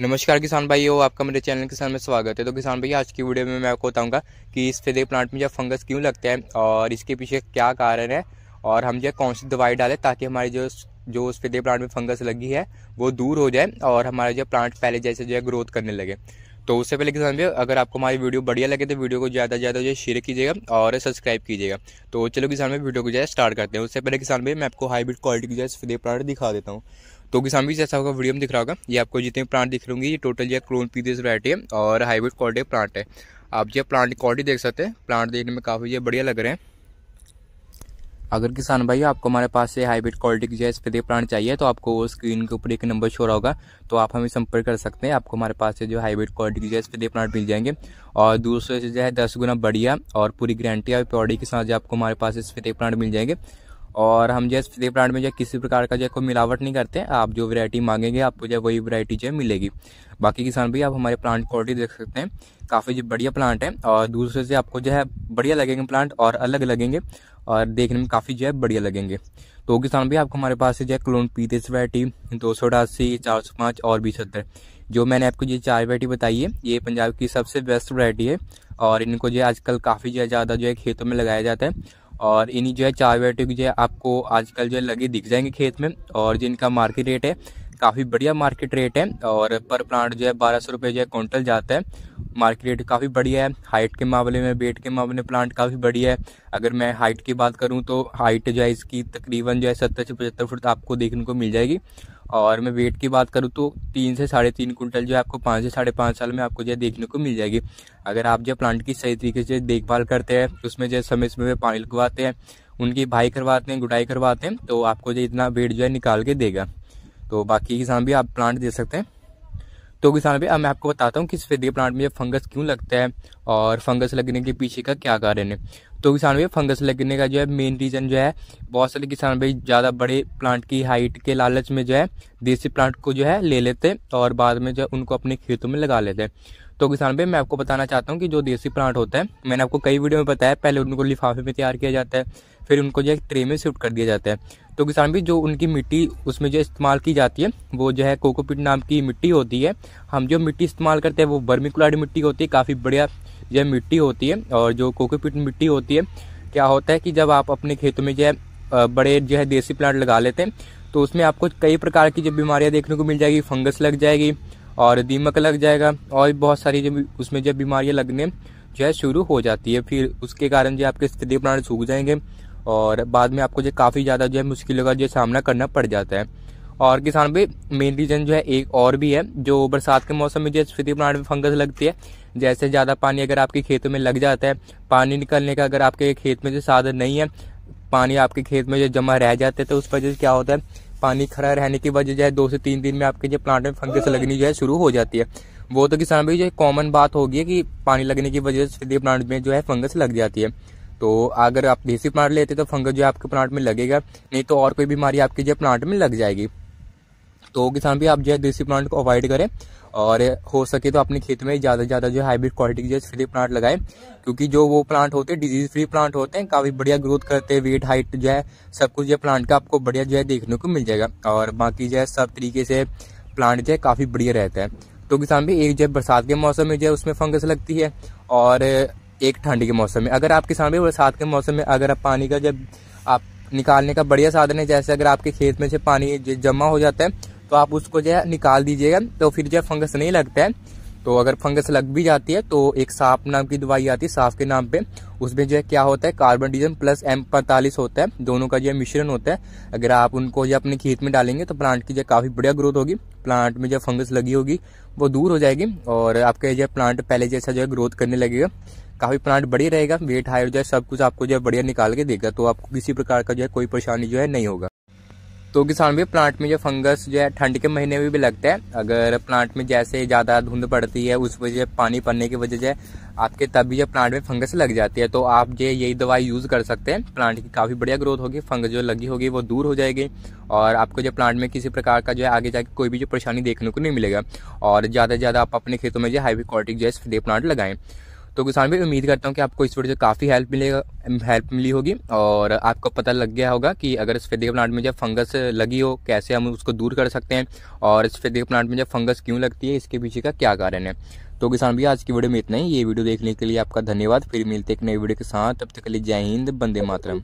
नमस्कार किसान भाई हो आपका मेरे चैनल किसान में स्वागत है तो किसान भाई आज की वीडियो में मैं आपको बताऊंगा कि इस फेदे प्लांट में जो फंगस क्यों लगता है और इसके पीछे क्या कारण है और हम जो कौन सी दवाई डालें ताकि हमारी जो जो उस फेदे प्लांट में फंगस लगी है वो दूर हो जाए और हमारा जो प्लांट पहले जैसे जो है ग्रोथ करने लगे तो उससे पहले किसान भाई अगर आपको हमारी वीडियो बढ़िया लगे तो वीडियो को ज़्यादा से ज़्यादा जो शेयर कीजिएगा और सब्सक्राइब कीजिएगा तो चलो किसान भाई वीडियो को जो है स्टार्ट करते हैं उससे पहले किसान भाई मैं आपको हाईब्रिड क्वालिटी की जो है फेदे प्लांट दिखा देता हूँ तो किसान भी जैसा होगा वीडियो में दिख रहा होगा ये आपको जितने प्लांट दिख रहे होंगे ये टोटल है क्लोन पीदियस वरायटी है और हाइब्रिड क्वालिटी प्लांट है आप जो प्लांट की क्वालिटी देख सकते हैं प्लांट देखने में काफ़ी जो बढ़िया लग रहे हैं अगर किसान भाई आपको हमारे पास से हाइब्रिड क्वालिटी की जो है स्प्रे प्लांट चाहिए तो आपको स्क्रीन के ऊपर एक नंबर शो रहा होगा तो आप हमें संपर्क कर सकते हैं आपको हमारे पास से जो हाइब्रिड क्वालिटी की जो है स्प्रे प्लांट मिल जाएंगे और दूसरे से जो है दस गुना बढ़िया और पूरी गारंटी और प्योरिटी के साथ जो आपको हमारे पास से स्प्रे प्लांट मिल जाएंगे और हम जो है प्लांट में जो किसी प्रकार का जो कोई मिलावट नहीं करते आप जो वैरायटी मांगेंगे आपको जो वही वैरायटी जो मिलेगी बाकी किसान भाई आप हमारे प्लांट क्वालिटी देख सकते हैं काफ़ी जो बढ़िया प्लांट है और दूसरे से आपको जो है बढ़िया लगेंगे प्लांट और अलग लगेंगे और देखने में काफ़ी जो है बढ़िया लगेंगे तो किसान भाई आपको हमारे पास से जो है क्लोन पी तेईस वैरायटी दो सौ अठासी चार सौ पाँच और बीस सत्तर जो मैंने आपको ये चार वैरायटी बताई है ये पंजाब की सबसे बेस्ट वरायटी है और इनको जो है आजकल काफ़ी ज़्यादा जो है खेतों में लगाया जाता है और इन्हीं जो है चार वैरायटी की जो है आपको आजकल जो है लगे दिख जाएंगे खेत में और जिनका मार्केट रेट है काफ़ी बढ़िया मार्केट रेट है और पर प्लांट जो है बारह सौ रुपये जो है क्विंटल जाता है मार्केट रेट काफ़ी बढ़िया है हाइट के मामले में वेट के मामले में प्लांट काफ़ी बढ़िया है अगर मैं हाइट की बात करूँ तो हाइट जो है इसकी तकरीबन जो है सत्तर से पचहत्तर फुट आपको देखने को मिल जाएगी और मैं वेट की बात करूँ तो तीन से साढ़े तीन कुंटल जो है आपको पाँच से साढ़े पाँच साल में आपको जो है देखने को मिल जाएगी अगर आप जो प्लांट की सही तरीके से देखभाल करते हैं उसमें जो समय समय पर पानी लगवाते हैं उनकी भाई करवाते हैं गुटाई करवाते हैं तो आपको जो इतना वेट जो है निकाल के देगा तो बाकी किसान भी आप प्लांट दे सकते हैं तो किसान भाई अब मैं आपको बताता हूँ कि सफेदी प्लांट में फंगस क्यों लगता है और फंगस लगने के पीछे का क्या कारण है तो किसान भाई फंगस लगने का जो है मेन रीज़न जो है बहुत सारे किसान भाई ज़्यादा बड़े प्लांट की हाइट के लालच में जो है देसी प्लांट को जो है ले लेते हैं और बाद में जो है उनको अपने खेतों में लगा लेते हैं तो किसान भाई मैं आपको बताना चाहता हूँ कि जो देसी प्लांट होता है मैंने आपको कई वीडियो में बताया पहले उनको लिफाफे में तैयार किया जाता है फिर उनको जो है ट्रे में शिफ्ट कर दिया जाता है तो किसान भी जो उनकी मिट्टी उसमें जो इस्तेमाल की जाती है वो जो है कोकोपीट नाम की मिट्टी होती है हम जो मिट्टी इस्तेमाल करते हैं वो कुलाड़ी मिट्टी होती है काफ़ी बढ़िया जो मिट्टी होती है और जो कोकोपीट मिट्टी होती है क्या होता है कि जब आप अपने खेतों में जो है बड़े जो है देसी प्लांट लगा लेते हैं तो उसमें आपको कई प्रकार की जो बीमारियाँ देखने को मिल जाएगी फंगस लग जाएगी और दीमक लग जाएगा और बहुत सारी जो उसमें जो बीमारियाँ लगने जो है शुरू हो जाती है फिर उसके कारण जो आपके स्थिति प्लांट सूख जाएंगे और बाद में आपको जो काफ़ी ज़्यादा जो है मुश्किलों का जो सामना करना पड़ जाता है और किसान भी मेन रीज़न जो है एक और भी है जो बरसात के मौसम में जो स्फीति प्लांट में फंगस लगती है जैसे ज़्यादा पानी अगर आपके खेतों में लग जाता है पानी निकलने का अगर आपके खेत में जो साधन नहीं है पानी आपके खेत में जो जमा रह जाता है तो उस वजह से क्या होता है पानी खड़ा रहने की वजह जो है दो से तीन दिन में आपके जो प्लांट में फंगस लगनी जो है शुरू हो जाती है वो तो किसान भाई जो कॉमन बात होगी कि पानी लगने की वजह से प्लांट में जो है फंगस लग जाती है तो अगर आप देसी प्लांट लेते तो फंगस जो है आपके प्लांट में लगेगा नहीं तो और कोई बीमारी आपके जो प्लांट में लग जाएगी तो किसान भी आप जो है देसी प्लांट को अवॉइड करें और हो सके तो अपने खेत में ज़्यादा से ज़्यादा जो हाइब्रिड क्वालिटी के जो फ्री प्लांट लगाएं क्योंकि जो वो प्लांट होते हैं डिजीज फ्री प्लांट होते हैं काफ़ी बढ़िया ग्रोथ करते हैं वेट हाइट जो है सब कुछ जो प्लांट का आपको बढ़िया जो है देखने को मिल जाएगा और बाकी जो है सब तरीके से प्लांट जो है काफ़ी बढ़िया रहता है तो किसान भी एक जो बरसात के मौसम में जो है उसमें फंगस लगती है और एक ठंड के मौसम में अगर आपके सामने बरसात के मौसम में अगर आप पानी का जब आप निकालने का बढ़िया साधन है जैसे अगर आपके खेत में से पानी जमा हो जाता है तो आप उसको जो है निकाल दीजिएगा तो फिर जो फंगस नहीं लगता है तो अगर फंगस लग भी जाती है तो एक साफ नाम की दवाई आती है साफ के नाम पे उसमें जो है क्या होता है कार्बन डीजन प्लस एम पैंतालीस होता है दोनों का जो है मिश्रण होता है अगर आप उनको जो अपने खेत में डालेंगे तो प्लांट की जो काफ़ी बढ़िया ग्रोथ होगी प्लांट में जो फंगस लगी होगी वो दूर हो जाएगी और आपके जो प्लांट पहले जैसा जो है ग्रोथ करने लगेगा काफ़ी प्लांट बढ़िया रहेगा वेट हायर जो है सब कुछ आपको जो है बढ़िया निकाल के देगा तो आपको किसी प्रकार का जो है कोई परेशानी जो है नहीं होगा तो किसान भी प्लांट में जो फंगस जो है ठंड के महीने में भी लगता है अगर प्लांट में जैसे ज़्यादा धुंध पड़ती है उस वजह पानी पड़ने की वजह से आपके तब भी जो प्लांट में फंगस लग जाती है तो आप जो यही दवाई यूज़ कर सकते हैं प्लांट की काफ़ी बढ़िया ग्रोथ होगी फंगस जो लगी होगी वो दूर हो जाएगी और आपको जो प्लांट में किसी प्रकार का जो है आगे जाके कोई भी जो परेशानी देखने को नहीं मिलेगा और ज़्यादा से ज़्यादा आप अपने खेतों में जो हाईवी क्वालिटी जो है स्प्रे प्लांट लगाएं तो किसान भाई उम्मीद करता हूँ कि आपको इस वीडियो से काफ़ी हेल्प मिलेगा हेल्प मिली होगी और आपको पता लग गया होगा कि अगर इस फेदिक प्लांट में जब फंगस लगी हो कैसे हम उसको दूर कर सकते हैं और इस सफेदे प्लांट में जब फंगस क्यों लगती है इसके पीछे का क्या कारण है तो किसान भी आज की वीडियो में इतना ही ये वीडियो देखने के लिए आपका धन्यवाद फिर मिलते एक नई वीडियो के साथ तब तक के लिए जय हिंद बंदे मातरम